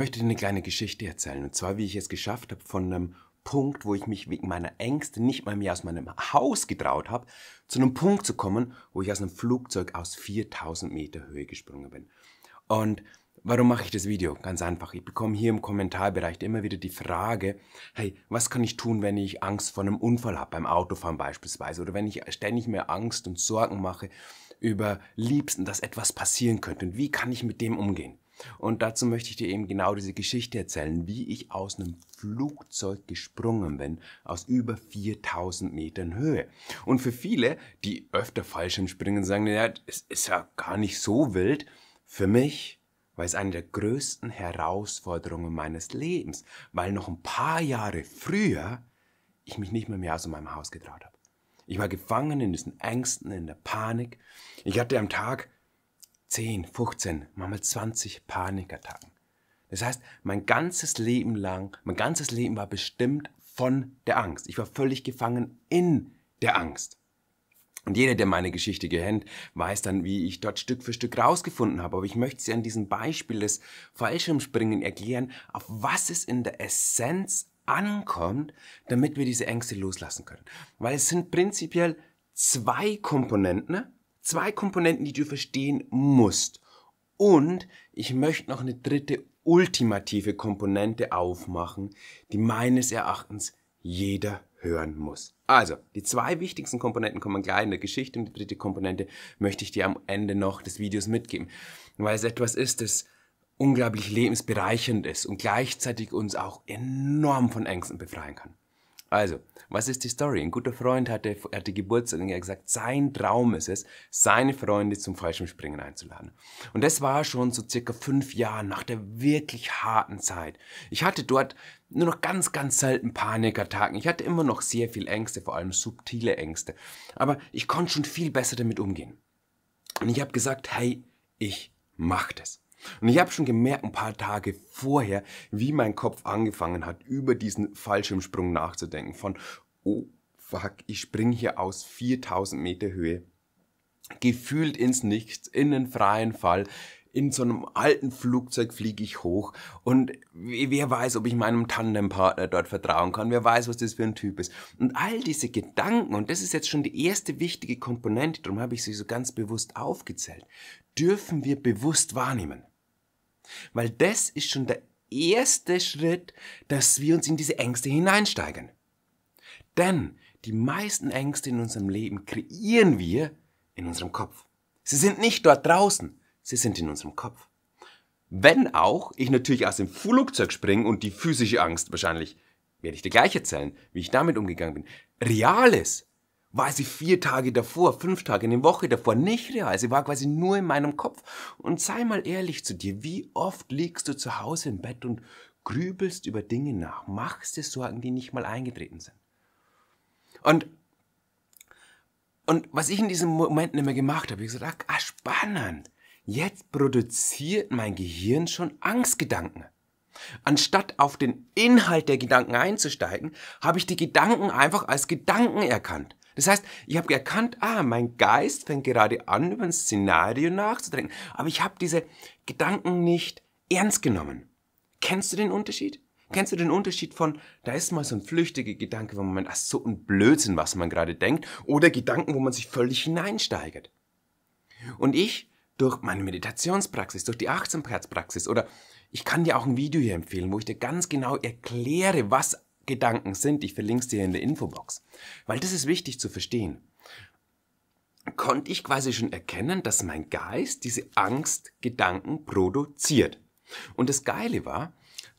möchte dir eine kleine Geschichte erzählen. Und zwar, wie ich es geschafft habe, von einem Punkt, wo ich mich wegen meiner Ängste nicht mal mehr aus meinem Haus getraut habe, zu einem Punkt zu kommen, wo ich aus einem Flugzeug aus 4000 Meter Höhe gesprungen bin. Und warum mache ich das Video? Ganz einfach. Ich bekomme hier im Kommentarbereich immer wieder die Frage, hey, was kann ich tun, wenn ich Angst vor einem Unfall habe, beim Autofahren beispielsweise, oder wenn ich ständig mehr Angst und Sorgen mache über Liebsten, dass etwas passieren könnte und wie kann ich mit dem umgehen? Und dazu möchte ich dir eben genau diese Geschichte erzählen, wie ich aus einem Flugzeug gesprungen bin, aus über 4000 Metern Höhe. Und für viele, die öfter springen, sagen, ja, es ist ja gar nicht so wild. Für mich war es eine der größten Herausforderungen meines Lebens, weil noch ein paar Jahre früher ich mich nicht mehr mehr aus meinem Haus getraut habe. Ich war gefangen in diesen Ängsten, in der Panik. Ich hatte am Tag 10, 15, manchmal 20 Panikattacken. Das heißt, mein ganzes Leben lang, mein ganzes Leben war bestimmt von der Angst. Ich war völlig gefangen in der Angst. Und jeder, der meine Geschichte kennt, weiß dann, wie ich dort Stück für Stück rausgefunden habe. Aber ich möchte Sie an diesem Beispiel des Fallschirmspringen erklären, auf was es in der Essenz ankommt, damit wir diese Ängste loslassen können. Weil es sind prinzipiell zwei Komponenten, ne? zwei Komponenten, die du verstehen musst. Und ich möchte noch eine dritte ultimative Komponente aufmachen, die meines Erachtens jeder hören muss. Also, die zwei wichtigsten Komponenten kommen gleich in der Geschichte und die dritte Komponente möchte ich dir am Ende noch des Videos mitgeben, weil es etwas ist, das unglaublich lebensbereichernd ist und gleichzeitig uns auch enorm von Ängsten befreien kann. Also, was ist die Story? Ein guter Freund hatte, hatte Geburtstag und er hat gesagt, sein Traum ist es, seine Freunde zum Fallschirmspringen einzuladen. Und das war schon so circa fünf Jahre nach der wirklich harten Zeit. Ich hatte dort nur noch ganz, ganz selten Panikattacken. Ich hatte immer noch sehr viel Ängste, vor allem subtile Ängste. Aber ich konnte schon viel besser damit umgehen. Und ich habe gesagt, hey, ich mach das. Und ich habe schon gemerkt, ein paar Tage vorher, wie mein Kopf angefangen hat, über diesen Fallschirmsprung nachzudenken. Von, oh fuck, ich spring hier aus 4000 Meter Höhe. Gefühlt ins Nichts, in den freien Fall. In so einem alten Flugzeug fliege ich hoch und wer weiß, ob ich meinem Tandempartner dort vertrauen kann, wer weiß, was das für ein Typ ist. Und all diese Gedanken, und das ist jetzt schon die erste wichtige Komponente, darum habe ich sie so ganz bewusst aufgezählt, dürfen wir bewusst wahrnehmen. Weil das ist schon der erste Schritt, dass wir uns in diese Ängste hineinsteigern. Denn die meisten Ängste in unserem Leben kreieren wir in unserem Kopf. Sie sind nicht dort draußen, sie sind in unserem Kopf. Wenn auch ich natürlich aus dem Flugzeug springe und die physische Angst wahrscheinlich, werde ich dir gleich erzählen, wie ich damit umgegangen bin, real ist, war sie vier Tage davor, fünf Tage, eine Woche davor nicht real. Sie war quasi nur in meinem Kopf. Und sei mal ehrlich zu dir, wie oft liegst du zu Hause im Bett und grübelst über Dinge nach, machst dir Sorgen, die nicht mal eingetreten sind. Und, und was ich in diesen Momenten immer gemacht habe, ich gesagt, ah, spannend. Jetzt produziert mein Gehirn schon Angstgedanken. Anstatt auf den Inhalt der Gedanken einzusteigen, habe ich die Gedanken einfach als Gedanken erkannt. Das heißt, ich habe erkannt, ah, mein Geist fängt gerade an, über ein Szenario nachzudenken, aber ich habe diese Gedanken nicht ernst genommen. Kennst du den Unterschied? Kennst du den Unterschied von, da ist mal so ein flüchtiger Gedanke, wo man, ach, so ein Blödsinn, was man gerade denkt, oder Gedanken, wo man sich völlig hineinsteigert. Und ich, durch meine Meditationspraxis, durch die Achtsamkeitspraxis, oder ich kann dir auch ein Video hier empfehlen, wo ich dir ganz genau erkläre, was Gedanken sind. Ich verlinke es dir in der Infobox. Weil das ist wichtig zu verstehen. Konnte ich quasi schon erkennen, dass mein Geist diese Angstgedanken produziert. Und das Geile war,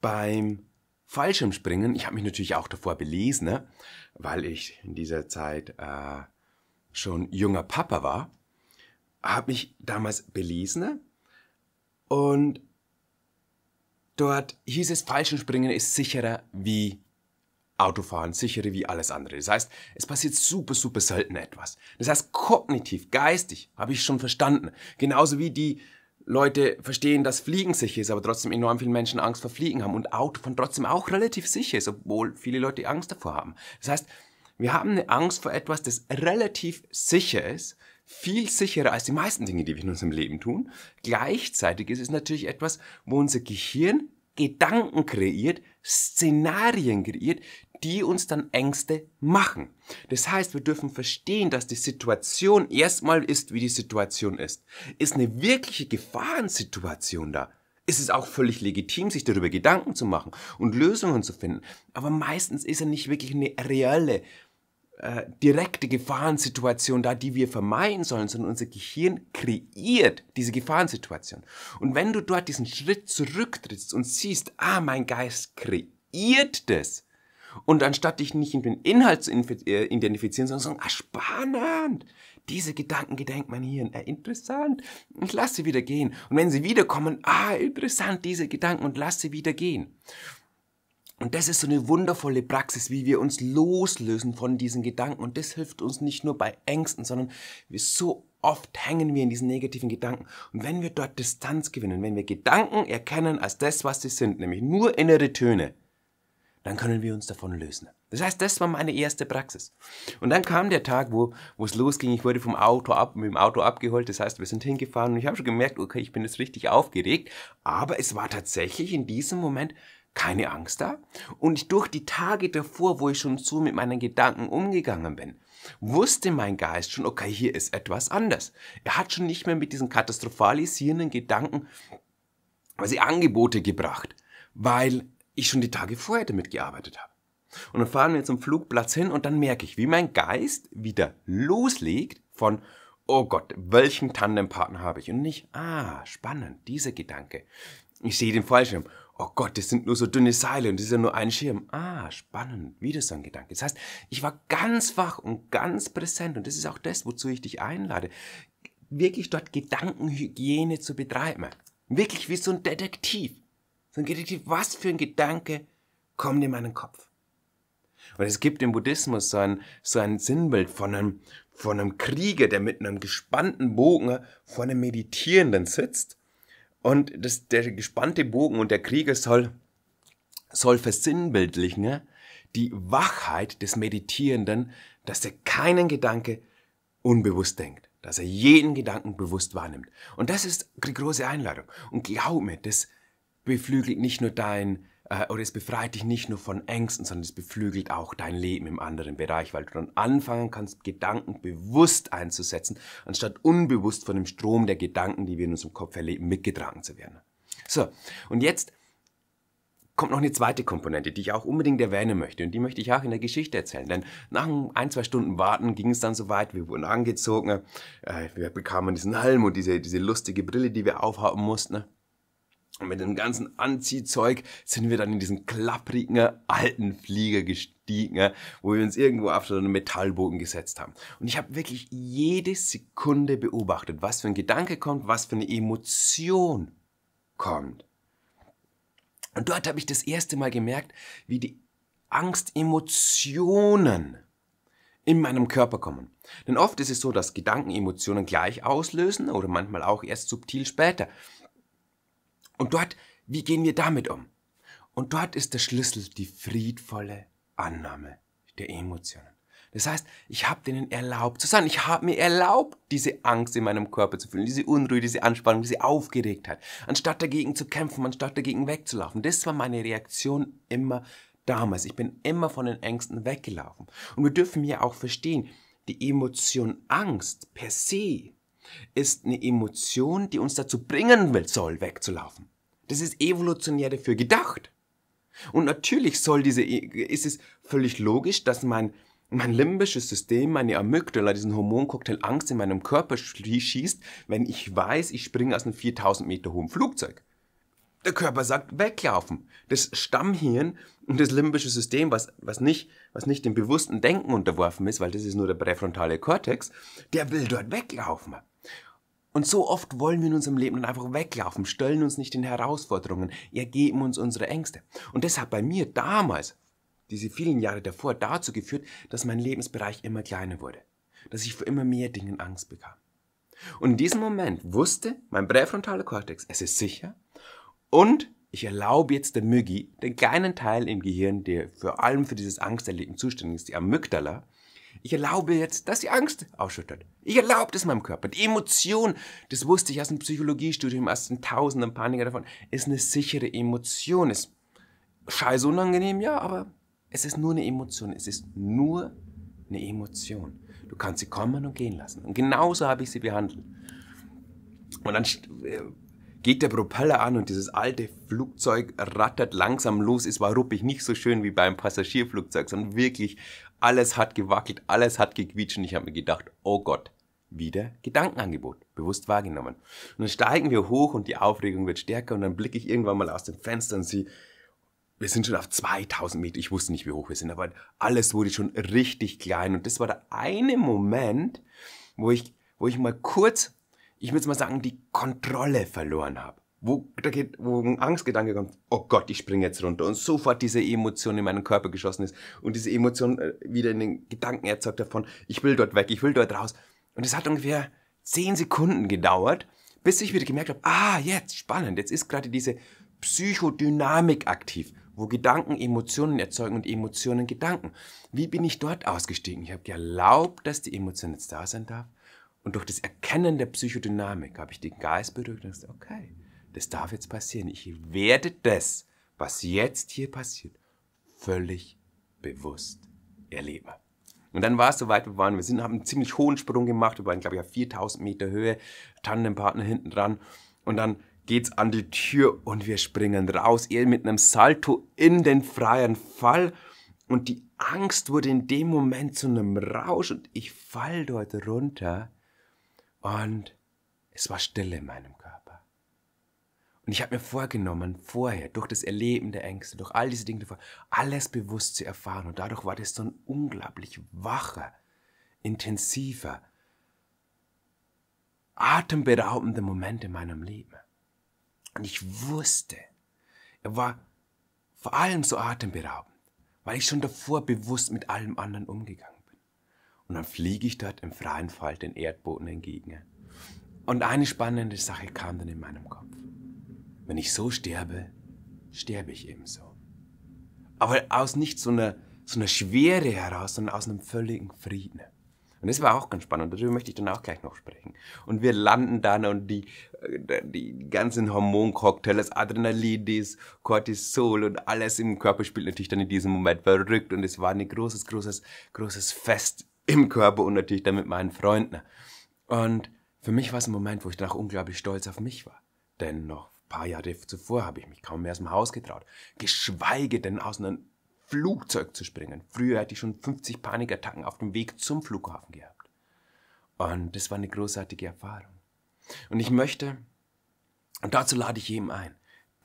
beim Fallschirmspringen, ich habe mich natürlich auch davor belesen, ne? weil ich in dieser Zeit äh, schon junger Papa war, habe mich damals belesen ne, und dort hieß es, Fallschirmspringen ist sicherer wie Autofahren sichere wie alles andere. Das heißt, es passiert super, super selten etwas. Das heißt, kognitiv, geistig, habe ich schon verstanden. Genauso wie die Leute verstehen, dass Fliegen sicher ist, aber trotzdem enorm viele Menschen Angst vor Fliegen haben und Autofahren trotzdem auch relativ sicher ist, obwohl viele Leute Angst davor haben. Das heißt, wir haben eine Angst vor etwas, das relativ sicher ist, viel sicherer als die meisten Dinge, die wir in unserem Leben tun. Gleichzeitig ist es natürlich etwas, wo unser Gehirn Gedanken kreiert, Szenarien kreiert, die uns dann Ängste machen. Das heißt, wir dürfen verstehen, dass die Situation erstmal ist, wie die Situation ist. Ist eine wirkliche Gefahrensituation da? Ist es auch völlig legitim, sich darüber Gedanken zu machen und Lösungen zu finden? Aber meistens ist ja nicht wirklich eine reelle, äh, direkte Gefahrensituation da, die wir vermeiden sollen, sondern unser Gehirn kreiert diese Gefahrensituation. Und wenn du dort diesen Schritt zurücktrittst und siehst, ah, mein Geist kreiert das, und anstatt dich nicht in den Inhalt zu äh, identifizieren, sondern zu sagen, ah, spannend, diese Gedanken gedenkt mein Hirn, ah, interessant, und lass sie wieder gehen. Und wenn sie wiederkommen, ah, interessant, diese Gedanken, und lass sie wieder gehen. Und das ist so eine wundervolle Praxis, wie wir uns loslösen von diesen Gedanken. Und das hilft uns nicht nur bei Ängsten, sondern wir so oft hängen wir in diesen negativen Gedanken. Und wenn wir dort Distanz gewinnen, wenn wir Gedanken erkennen als das, was sie sind, nämlich nur innere Töne, dann können wir uns davon lösen. Das heißt, das war meine erste Praxis. Und dann kam der Tag, wo, wo es losging. Ich wurde vom Auto ab, mit dem Auto abgeholt. Das heißt, wir sind hingefahren und ich habe schon gemerkt, okay, ich bin jetzt richtig aufgeregt. Aber es war tatsächlich in diesem Moment keine Angst da. Und durch die Tage davor, wo ich schon so mit meinen Gedanken umgegangen bin, wusste mein Geist schon, okay, hier ist etwas anders. Er hat schon nicht mehr mit diesen katastrophalisierenden Gedanken quasi Angebote gebracht, weil ich schon die Tage vorher damit gearbeitet habe. Und dann fahren wir zum Flugplatz hin und dann merke ich, wie mein Geist wieder loslegt von, oh Gott, welchen Tandempartner habe ich? Und nicht, ah, spannend, dieser Gedanke. Ich sehe den Fallschirm. Oh Gott, das sind nur so dünne Seile und das ist ja nur ein Schirm. Ah, spannend, wieder so ein Gedanke. Das heißt, ich war ganz wach und ganz präsent und das ist auch das, wozu ich dich einlade, wirklich dort Gedankenhygiene zu betreiben. Wirklich wie so ein Detektiv sondern was für ein Gedanke kommt in meinen Kopf. Und es gibt im Buddhismus so ein, so ein Sinnbild von einem, von einem Krieger, der mit einem gespannten Bogen äh, vor einem Meditierenden sitzt. Und das, der gespannte Bogen und der Krieger soll, soll versinnbildlichen, ne? die Wachheit des Meditierenden, dass er keinen Gedanke unbewusst denkt, dass er jeden Gedanken bewusst wahrnimmt. Und das ist die große Einladung. Und glaub mir, das beflügelt nicht nur dein äh, oder es befreit dich nicht nur von Ängsten, sondern es beflügelt auch dein Leben im anderen Bereich, weil du dann anfangen kannst, Gedanken bewusst einzusetzen, anstatt unbewusst von dem Strom der Gedanken, die wir in unserem Kopf erleben, mitgetragen zu werden. So, und jetzt kommt noch eine zweite Komponente, die ich auch unbedingt erwähnen möchte und die möchte ich auch in der Geschichte erzählen. Denn nach ein, zwei Stunden Warten ging es dann so weit, wir wurden angezogen, äh, wir bekamen diesen Helm und diese, diese lustige Brille, die wir aufhaben mussten. Ne? Und mit dem ganzen Anziehzeug sind wir dann in diesen klapprigen alten Flieger gestiegen, wo wir uns irgendwo auf so einen Metallbogen gesetzt haben. Und ich habe wirklich jede Sekunde beobachtet, was für ein Gedanke kommt, was für eine Emotion kommt. Und dort habe ich das erste Mal gemerkt, wie die Angstemotionen in meinem Körper kommen. Denn oft ist es so, dass Gedanken Emotionen gleich auslösen oder manchmal auch erst subtil später. Und dort, wie gehen wir damit um? Und dort ist der Schlüssel die friedvolle Annahme der Emotionen. Das heißt, ich habe denen erlaubt zu sein. Ich habe mir erlaubt, diese Angst in meinem Körper zu fühlen, diese Unruhe, diese Anspannung, diese Aufgeregtheit, anstatt dagegen zu kämpfen, anstatt dagegen wegzulaufen. Das war meine Reaktion immer damals. Ich bin immer von den Ängsten weggelaufen. Und wir dürfen ja auch verstehen, die Emotion Angst per se ist eine Emotion, die uns dazu bringen will, soll, wegzulaufen. Das ist evolutionär dafür gedacht. Und natürlich soll diese, ist es völlig logisch, dass mein, mein limbisches System, meine Amygdala, diesen Hormoncocktail Angst in meinem Körper schießt, wenn ich weiß, ich springe aus einem 4000 Meter hohen Flugzeug. Der Körper sagt, weglaufen. Das Stammhirn und das limbische System, was, was, nicht, was nicht dem bewussten Denken unterworfen ist, weil das ist nur der präfrontale Kortex, der will dort weglaufen. Und so oft wollen wir in unserem Leben dann einfach weglaufen, stellen uns nicht den Herausforderungen, ergeben uns unsere Ängste. Und das hat bei mir damals, diese vielen Jahre davor, dazu geführt, dass mein Lebensbereich immer kleiner wurde, dass ich vor immer mehr Dingen Angst bekam. Und in diesem Moment wusste mein präfrontaler Kortex, es ist sicher und ich erlaube jetzt der Mygi, den kleinen Teil im Gehirn, der vor allem für dieses Angsterleben zuständig ist, die Amygdala, ich erlaube jetzt, dass die Angst ausschüttet. Ich erlaube das meinem Körper. Die Emotion, das wusste ich aus dem Psychologiestudium, aus den tausenden Paniker davon, ist eine sichere Emotion. Ist scheiße unangenehm, ja, aber es ist nur eine Emotion. Es ist nur eine Emotion. Du kannst sie kommen und gehen lassen. Und genauso habe ich sie behandelt. Und dann äh, geht der Propeller an und dieses alte Flugzeug rattert langsam los. Es war ruppig nicht so schön wie beim Passagierflugzeug, sondern wirklich alles hat gewackelt, alles hat gequietscht und ich habe mir gedacht, oh Gott, wieder Gedankenangebot, bewusst wahrgenommen. Und dann steigen wir hoch und die Aufregung wird stärker und dann blicke ich irgendwann mal aus dem Fenster und sehe, wir sind schon auf 2000 Meter, ich wusste nicht, wie hoch wir sind, aber alles wurde schon richtig klein und das war der eine Moment, wo ich, wo ich mal kurz ich würde mal sagen, die Kontrolle verloren habe. Wo, da geht, wo ein Angstgedanke kommt, oh Gott, ich springe jetzt runter und sofort diese Emotion in meinen Körper geschossen ist und diese Emotion äh, wieder in den Gedanken erzeugt davon, ich will dort weg, ich will dort raus. Und es hat ungefähr zehn Sekunden gedauert, bis ich wieder gemerkt habe, ah, jetzt, spannend, jetzt ist gerade diese Psychodynamik aktiv, wo Gedanken Emotionen erzeugen und Emotionen Gedanken. Wie bin ich dort ausgestiegen? Ich habe erlaubt, dass die Emotion jetzt da sein darf und durch das Erkennen der Psychodynamik habe ich den Geist berührt und gesagt, okay, das darf jetzt passieren. Ich werde das, was jetzt hier passiert, völlig bewusst erleben. Und dann war es soweit, wir waren, wir sind, haben einen ziemlich hohen Sprung gemacht, wir waren, glaube ich, auf 4000 Meter Höhe, Tandempartner hinten dran und dann geht's an die Tür und wir springen raus, eher mit einem Salto in den freien Fall und die Angst wurde in dem Moment zu einem Rausch und ich fall dort runter und es war Stille in meinem Körper. Und ich habe mir vorgenommen, vorher, durch das Erleben der Ängste, durch all diese Dinge davor, alles bewusst zu erfahren. Und dadurch war das so ein unglaublich wacher, intensiver, atemberaubender Moment in meinem Leben. Und ich wusste, er war vor allem so atemberaubend, weil ich schon davor bewusst mit allem anderen umgegangen und dann fliege ich dort im freien Fall den Erdboden entgegen. Und eine spannende Sache kam dann in meinem Kopf. Wenn ich so sterbe, sterbe ich eben so. Aber aus nicht so einer, so einer Schwere heraus, sondern aus einem völligen Frieden. Und das war auch ganz spannend. Darüber möchte ich dann auch gleich noch sprechen. Und wir landen dann und die, äh, die ganzen Hormoncocktails, Adrenalin, das Cortisol und alles im Körper spielt natürlich dann in diesem Moment verrückt. Und es war ein großes, großes, großes Fest im Körper und natürlich dann mit meinen Freunden. Und für mich war es ein Moment, wo ich danach unglaublich stolz auf mich war. Denn noch ein paar Jahre zuvor habe ich mich kaum mehr aus dem Haus getraut. Geschweige denn aus einem Flugzeug zu springen. Früher hätte ich schon 50 Panikattacken auf dem Weg zum Flughafen gehabt. Und das war eine großartige Erfahrung. Und ich möchte, und dazu lade ich jedem ein,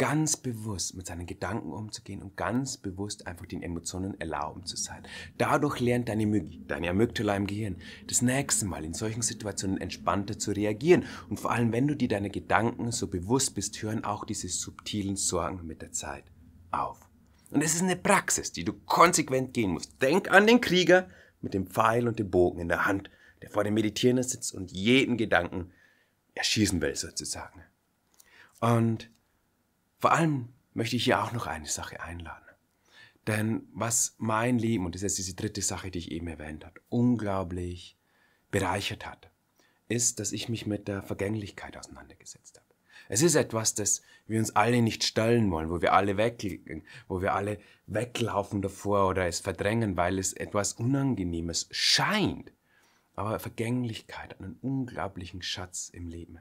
ganz bewusst mit seinen Gedanken umzugehen und ganz bewusst einfach den Emotionen erlauben zu sein. Dadurch lernt deine, My deine Amygdala im Gehirn das nächste Mal in solchen Situationen entspannter zu reagieren. Und vor allem, wenn du dir deine Gedanken so bewusst bist, hören auch diese subtilen Sorgen mit der Zeit auf. Und es ist eine Praxis, die du konsequent gehen musst. Denk an den Krieger mit dem Pfeil und dem Bogen in der Hand, der vor dem Meditierenden sitzt und jeden Gedanken erschießen will sozusagen. Und vor allem möchte ich hier auch noch eine Sache einladen. Denn was mein Leben, und das ist jetzt diese dritte Sache, die ich eben erwähnt habe, unglaublich bereichert hat, ist, dass ich mich mit der Vergänglichkeit auseinandergesetzt habe. Es ist etwas, das wir uns alle nicht stellen wollen, wo wir alle weg, wo wir alle weglaufen davor oder es verdrängen, weil es etwas Unangenehmes scheint. Aber Vergänglichkeit, einen unglaublichen Schatz im Leben.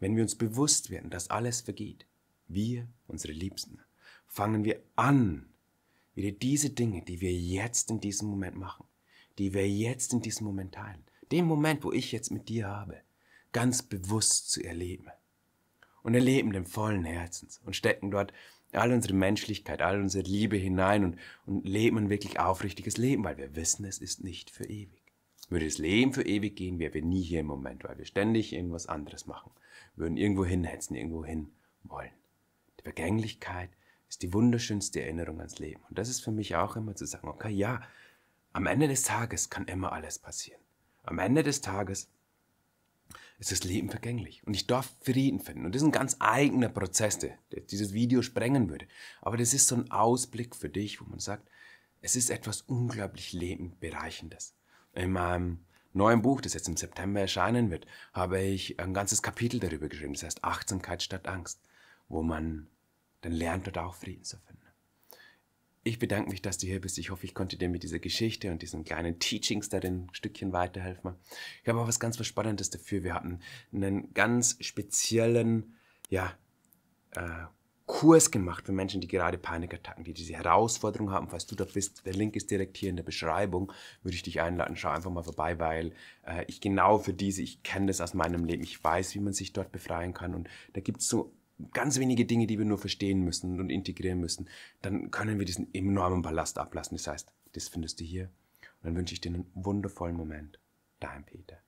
Wenn wir uns bewusst werden, dass alles vergeht, wir, unsere Liebsten, fangen wir an, wieder diese Dinge, die wir jetzt in diesem Moment machen, die wir jetzt in diesem Moment teilen, den Moment, wo ich jetzt mit dir habe, ganz bewusst zu erleben. Und erleben den vollen Herzens und stecken dort all unsere Menschlichkeit, all unsere Liebe hinein und, und leben ein wirklich aufrichtiges Leben, weil wir wissen, es ist nicht für ewig. Würde das Leben für ewig gehen, wären wir nie hier im Moment, weil wir ständig irgendwas anderes machen, würden irgendwo hinhetzen, irgendwo hin wollen. Die Vergänglichkeit ist die wunderschönste Erinnerung ans Leben. Und das ist für mich auch immer zu sagen, okay, ja, am Ende des Tages kann immer alles passieren. Am Ende des Tages ist das Leben vergänglich. Und ich darf Frieden finden. Und das ist ein ganz eigener Prozess, der dieses Video sprengen würde. Aber das ist so ein Ausblick für dich, wo man sagt, es ist etwas unglaublich lebendbereichendes. In meinem neuen Buch, das jetzt im September erscheinen wird, habe ich ein ganzes Kapitel darüber geschrieben. Das heißt Achtsamkeit statt Angst wo man dann lernt, dort auch Frieden zu finden. Ich bedanke mich, dass du hier bist. Ich hoffe, ich konnte dir mit dieser Geschichte und diesen kleinen Teachings da ein Stückchen weiterhelfen. Ich habe auch was ganz was Spannendes dafür. Wir hatten einen ganz speziellen, ja, äh, Kurs gemacht für Menschen, die gerade Panikattacken, die diese Herausforderung haben. Falls du da bist, der Link ist direkt hier in der Beschreibung, würde ich dich einladen, schau einfach mal vorbei, weil äh, ich genau für diese, ich kenne das aus meinem Leben, ich weiß, wie man sich dort befreien kann und da gibt es so ganz wenige Dinge, die wir nur verstehen müssen und integrieren müssen, dann können wir diesen enormen Ballast ablassen. Das heißt, das findest du hier. Und dann wünsche ich dir einen wundervollen Moment. Dein Peter.